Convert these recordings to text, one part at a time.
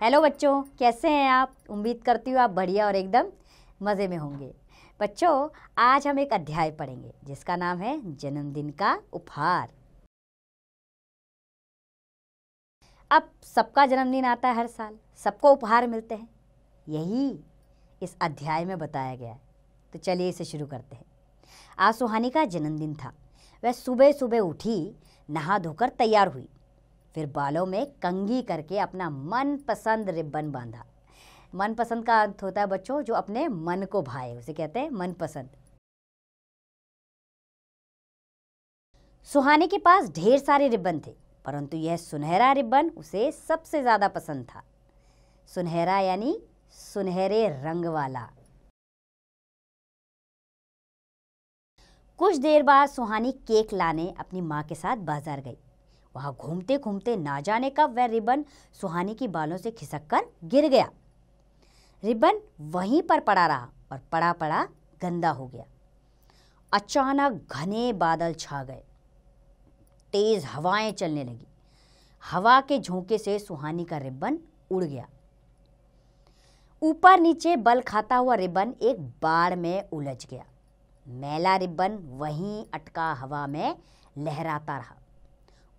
hello बच्चों कैसे हैं आप उम्मीद करती हूँ आप बढ़िया और एकदम मज़े में होंगे बच्चों आज हम एक अध्याय पढ़ेंगे जिसका नाम है जन्मदिन का उपहार अब सबका जन्मदिन आता है हर साल सबको उपहार मिलते हैं यही इस अध्याय में बताया गया है तो चलिए इसे शुरू करते हैं आज सुहानी का जन्मदिन था वह सुबह सुबह उठी नहा धोकर तैयार हुई फिर बालों में कंगी करके अपना मनपसंद रिबन बांधा मनपसंद का अर्थ होता है बच्चों जो अपने मन को भाए उसे कहते हैं मनपसंद सुहाने के पास ढेर सारे रिबन थे परंतु यह सुनहरा रिबन उसे सबसे ज़्यादा पसंद था सुनहरा यानी सुनहरे रंग वाला कुछ देर बाद सुहानी केक लाने अपनी माँ के साथ बाजार गई वहाँ घूमते घूमते ना जाने का वह रिबन सुहानी की बालों से खिसक कर गिर गया रिबन वहीं पर पड़ा रहा और पड़ा पड़ा गंदा हो गया अचानक घने बादल छा गए तेज़ हवाएं चलने लगी हवा के झोंके से सुहानी का रिबन उड़ गया ऊपर नीचे बल खाता हुआ रिबन एक बाढ़ में उलझ गया मैला रिब्बन वहीं अटका हवा में लहराता रहा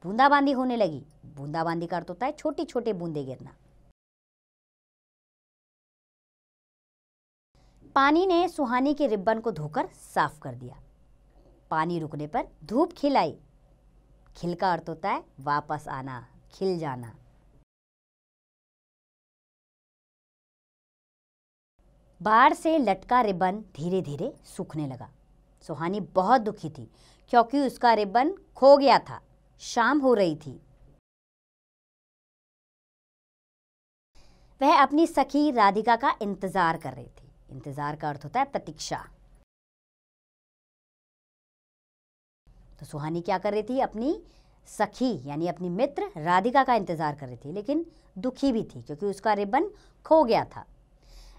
बूंदाबांदी होने लगी बूंदाबांदी का अर्थ होता है छोटी छोटे बूंदे गिरना पानी ने सुहानी के रिब्बन को धोकर साफ कर दिया पानी रुकने पर धूप खिलाई खिल का अर्थ होता है वापस आना खिल जाना बाढ़ से लटका रिबन धीरे धीरे सूखने लगा सुहानी बहुत दुखी थी क्योंकि उसका रिबन खो गया था शाम हो रही थी वह अपनी सखी राधिका का इंतजार कर रही थी इंतजार का अर्थ होता है प्रतीक्षा तो सुहानी क्या कर रही थी अपनी सखी यानी अपनी मित्र राधिका का इंतजार कर रही थी लेकिन दुखी भी थी क्योंकि उसका रिबन खो गया था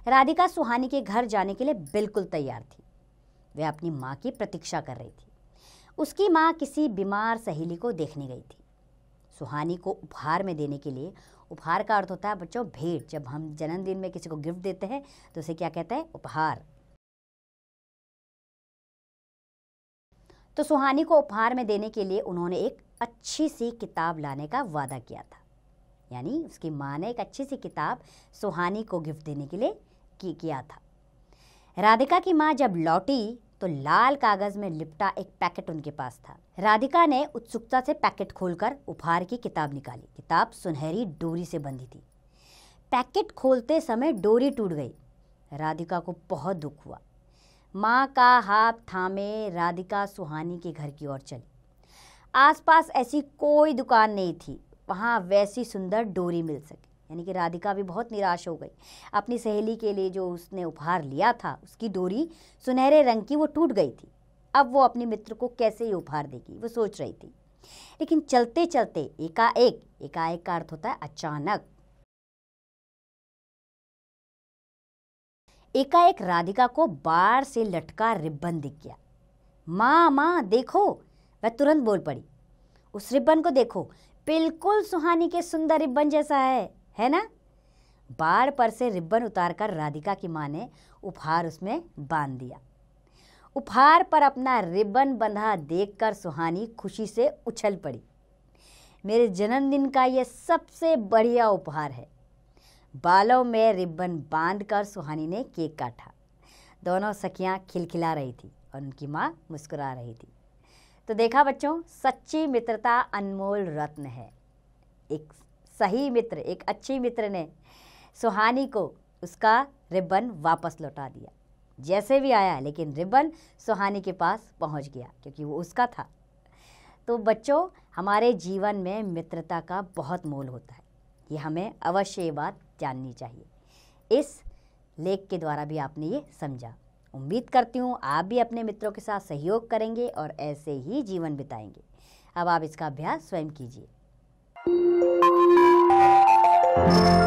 राधिका सुहानी के घर जाने के लिए बिल्कुल तैयार थी वह अपनी माँ की प्रतीक्षा कर रही थी उसकी माँ किसी बीमार सहेली को देखने गई थी सुहानी को उपहार में देने के लिए उपहार का अर्थ होता है बच्चों भेंट जब हम जन्मदिन में किसी को गिफ्ट देते हैं तो उसे क्या कहते हैं उपहार तो सुहानी को उपहार में देने के लिए उन्होंने एक अच्छी सी किताब लाने का वादा किया था यानी उसकी माँ ने एक अच्छी सी किताब सुहानी को गिफ्ट देने के लिए की किया था राधिका की माँ जब लौटी तो लाल कागज में लिपटा एक पैकेट उनके पास था राधिका ने उत्सुकता से पैकेट खोलकर उपहार की किताब निकाली किताब सुनहरी डोरी से बंधी थी पैकेट खोलते समय डोरी टूट गई राधिका को बहुत दुख हुआ माँ का हाथ थामे राधिका सुहानी के घर की ओर चली आसपास ऐसी कोई दुकान नहीं थी वहाँ वैसी सुंदर डोरी मिल सके यानी कि राधिका भी बहुत निराश हो गई अपनी सहेली के लिए जो उसने उपहार लिया था उसकी डोरी सुनहरे रंग की वो टूट गई थी अब वो अपने मित्र को कैसे ये उपहार देगी वो सोच रही थी लेकिन चलते चलते एकाएक एकाएक का अर्थ होता है अचानक एकाएक राधिका को बार से लटका रिबन दिख गया माँ माँ देखो वह तुरंत बोल पड़ी उस रिबन को देखो बिल्कुल सुहानी के सुंदर रिबन जैसा है है ना बाढ़ पर से रिबन उतारकर राधिका की माँ ने उपहार उसमें बांध दिया उपहार पर अपना रिबन बंधा देखकर सुहानी खुशी से उछल पड़ी मेरे जन्मदिन का यह सबसे बढ़िया उपहार है बालों में रिबन बांधकर सुहानी ने केक काटा दोनों सखियाँ खिलखिला रही थी और उनकी माँ मुस्कुरा रही थी तो देखा बच्चों सच्ची मित्रता अनमोल रत्न है एक सही मित्र एक अच्छी मित्र ने सुहानी को उसका रिबन वापस लौटा दिया जैसे भी आया लेकिन रिबन सुहानी के पास पहुंच गया क्योंकि वो उसका था तो बच्चों हमारे जीवन में मित्रता का बहुत मोल होता है ये हमें अवश्य ये बात जाननी चाहिए इस लेख के द्वारा भी आपने ये समझा उम्मीद करती हूँ आप भी अपने मित्रों के साथ सहयोग करेंगे और ऐसे ही जीवन बिताएंगे अब आप इसका अभ्यास स्वयं कीजिए Música